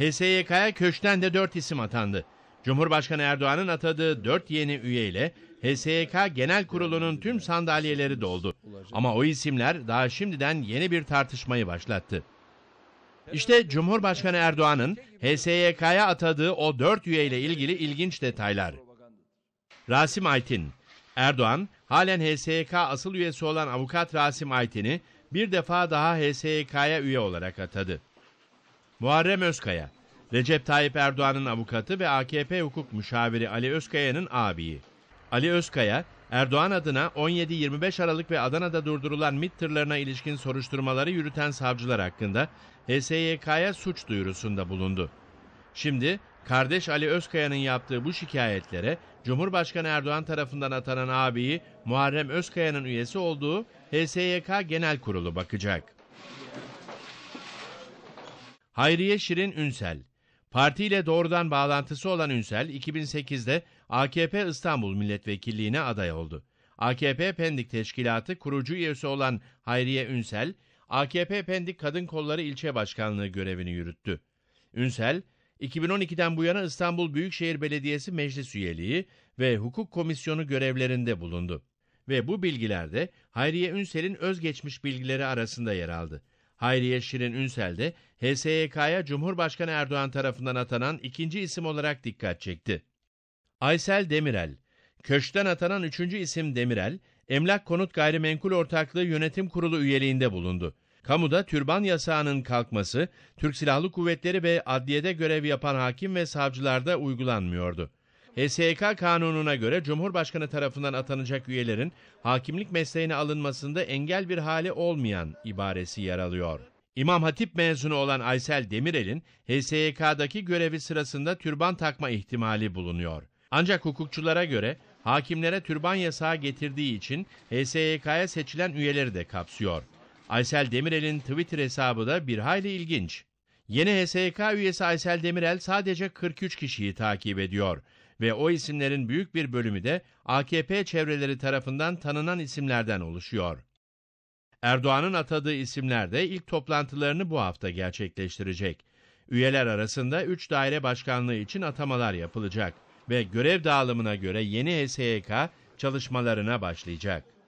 HSYK'ya köşten de 4 isim atandı. Cumhurbaşkanı Erdoğan'ın atadığı 4 yeni üyeyle HSYK Genel Kurulu'nun tüm sandalyeleri doldu. Ama o isimler daha şimdiden yeni bir tartışmayı başlattı. İşte Cumhurbaşkanı Erdoğan'ın HSYK'ya atadığı o 4 üyeyle ilgili ilginç detaylar. Rasim Aytin Erdoğan, halen HSYK asıl üyesi olan avukat Rasim Aytin'i bir defa daha HSYK'ya üye olarak atadı. Muharrem Özkaya, Recep Tayyip Erdoğan'ın avukatı ve AKP hukuk müşaviri Ali Özkaya'nın abiyi. Ali Özkaya, Erdoğan adına 17-25 Aralık ve Adana'da durdurulan MİT tırlarına ilişkin soruşturmaları yürüten savcılar hakkında HSYK'ya suç duyurusunda bulundu. Şimdi kardeş Ali Özkaya'nın yaptığı bu şikayetlere Cumhurbaşkanı Erdoğan tarafından atanan abiyi Muharrem Özkaya'nın üyesi olduğu HSYK Genel Kurulu bakacak. Hayriye Şirin Ünsel Partiyle doğrudan bağlantısı olan Ünsel 2008'de AKP İstanbul Milletvekilliğine aday oldu. AKP Pendik Teşkilatı kurucu üyesi olan Hayriye Ünsel, AKP Pendik Kadın Kolları İlçe Başkanlığı görevini yürüttü. Ünsel, 2012'den bu yana İstanbul Büyükşehir Belediyesi Meclis Üyeliği ve Hukuk Komisyonu görevlerinde bulundu. Ve bu bilgilerde Hayriye Ünsel'in özgeçmiş bilgileri arasında yer aldı. Hayriye Şirin Ünsel de HSYK'ya Cumhurbaşkanı Erdoğan tarafından atanan ikinci isim olarak dikkat çekti. Aysel Demirel, köşten atanan üçüncü isim Demirel, Emlak Konut Gayrimenkul Ortaklığı Yönetim Kurulu üyeliğinde bulundu. Kamuda türban yasağının kalkması, Türk Silahlı Kuvvetleri ve adliyede görev yapan hakim ve savcılarda uygulanmıyordu. HSK kanununa göre Cumhurbaşkanı tarafından atanacak üyelerin hakimlik mesleğine alınmasında engel bir hali olmayan ibaresi yer alıyor. İmam Hatip mezunu olan Aysel Demirel'in HSYK'daki görevi sırasında türban takma ihtimali bulunuyor. Ancak hukukçulara göre hakimlere türban yasağı getirdiği için HSYK'ya seçilen üyeleri de kapsıyor. Aysel Demirel'in Twitter hesabı da bir hayli ilginç. Yeni HSYK üyesi Aysel Demirel sadece 43 kişiyi takip ediyor ve o isimlerin büyük bir bölümü de AKP çevreleri tarafından tanınan isimlerden oluşuyor. Erdoğan'ın atadığı isimler de ilk toplantılarını bu hafta gerçekleştirecek. Üyeler arasında 3 daire başkanlığı için atamalar yapılacak ve görev dağılımına göre yeni HSYK çalışmalarına başlayacak.